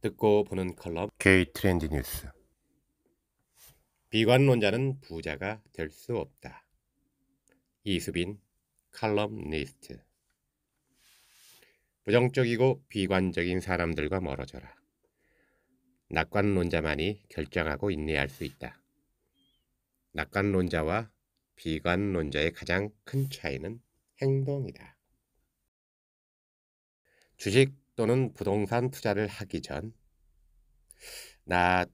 듣고 보는 컬럼 K 트렌디 뉴스 비관론자는 부자가 될 수 없다. 이수빈 칼럼니스트 부정적이고 비관적인 사람들과 멀어져라. 낙관론자만이 결정하고 인내할 수 있다. 낙관론자와 비관론자의 가장 큰 차이는 행동이다. 주식 또는 부동산 투자를 하기 전나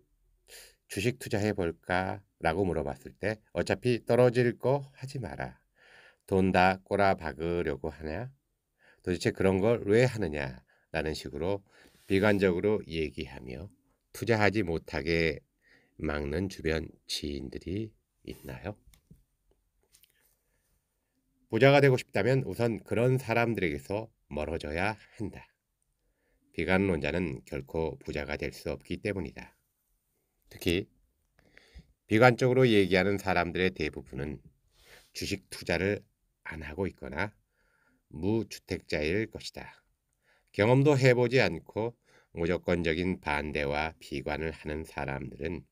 주식 투자해 볼까? 라고 물어봤을 때 어차피 떨어질 거 하지 마라. 돈 다 꼬라 박으려고 하냐? 도대체 그런 걸 왜 하느냐? 라는 식으로 비관적으로 얘기하며 투자하지 못하게 막는 주변 지인들이 있나요? 부자가 되고 싶다면 우선 그런 사람들에게서 멀어져야 한다. 비관론자는 결코 부자가 될 수 없기 때문이다. 특히 비관적으로 얘기하는 사람들의 대부분은 주식 투자를 안 하고 있거나 무주택자일 것이다. 경험도 해보지 않고 무조건적인 반대와 비관을 하는 사람들은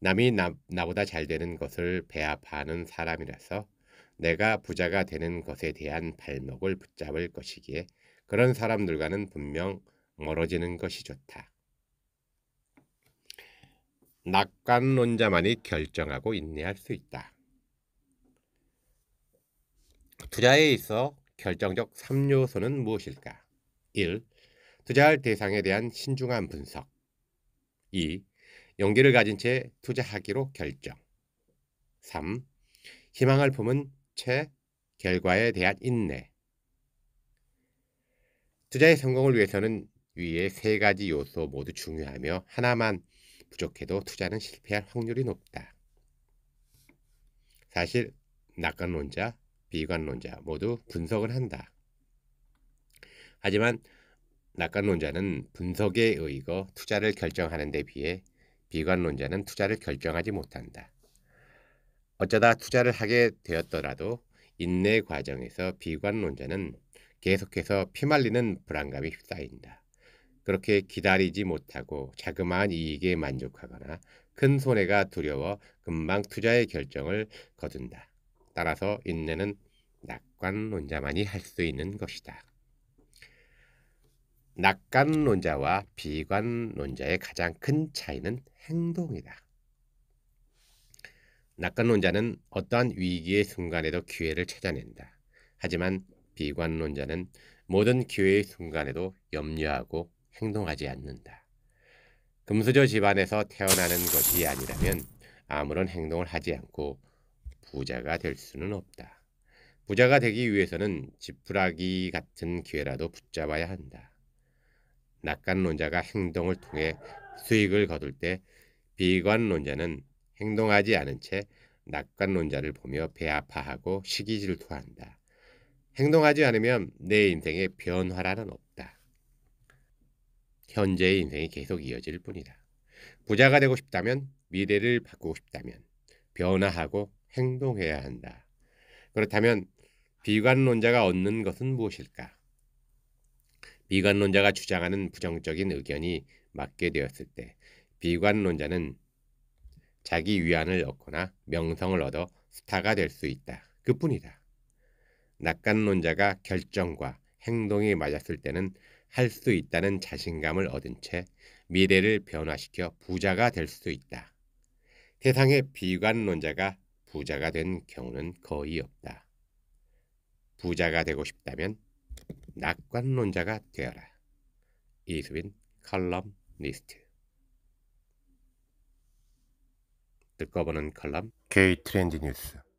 남이 나, 나보다 잘 되는 것을 배합하는 사람이라서 내가 부자가 되는 것에 대한 발목을 붙잡을 것이기에 그런 사람들과는 분명 멀어지는 것이 좋다. 낙관론자만이 결정하고 인내할 수 있다. 투자에 있어 결정적 3요소는 무엇일까? 1. 투자할 대상에 대한 신중한 분석 2. 용기를 가진 채 투자하기로 결정 3. 희망을 품은 채 결과에 대한 인내 투자의 성공을 위해서는 위의 세 가지 요소 모두 중요하며 하나만 부족해도 투자는 실패할 확률이 높다. 사실 낙관론자, 비관론자 모두 분석을 한다. 하지만 낙관론자는 분석에 의거 투자를 결정하는 데 비해 비관론자는 투자를 결정하지 못한다. 어쩌다 투자를 하게 되었더라도 인내 과정에서 비관론자는 계속해서 피말리는 불안감이 휩싸인다. 그렇게 기다리지 못하고 자그마한 이익에 만족하거나 큰 손해가 두려워 금방 투자의 결정을 거둔다. 따라서 인내는 낙관론자만이 할 수 있는 것이다. 낙관론자와 비관론자의 가장 큰 차이는 행동이다. 낙관론자는 어떠한 위기의 순간에도 기회를 찾아낸다. 하지만 비관론자는 모든 기회의 순간에도 염려하고 행동하지 않는다. 금수저 집안에서 태어나는 것이 아니라면 아무런 행동을 하지 않고 부자가 될 수는 없다. 부자가 되기 위해서는 지푸라기 같은 기회라도 붙잡아야 한다. 낙관론자가 행동을 통해 수익을 거둘 때 비관론자는 행동하지 않은 채 낙관론자를 보며 배아파하고 시기질투한다. 행동하지 않으면 내 인생에 변화라는 없다. 현재의 인생이 계속 이어질 뿐이다. 부자가 되고 싶다면 미래를 바꾸고 싶다면 변화하고 행동해야 한다. 그렇다면 비관론자가 얻는 것은 무엇일까? 비관론자가 주장하는 부정적인 의견이 맞게 되었을 때 비관론자는 자기 위안을 얻거나 명성을 얻어 스타가 될 수 있다. 그뿐이다. 낙관론자가 결정과 행동이 맞았을 때는 할 수 있다는 자신감을 얻은 채 미래를 변화시켜 부자가 될 수도 있다. 세상의 비관론자가 부자가 된 경우는 거의 없다. 부자가 되고 싶다면 낙관론자가 되어라. 이수빈 컬럼 리스트 듣고 보는 컬럼 K 트렌드 뉴스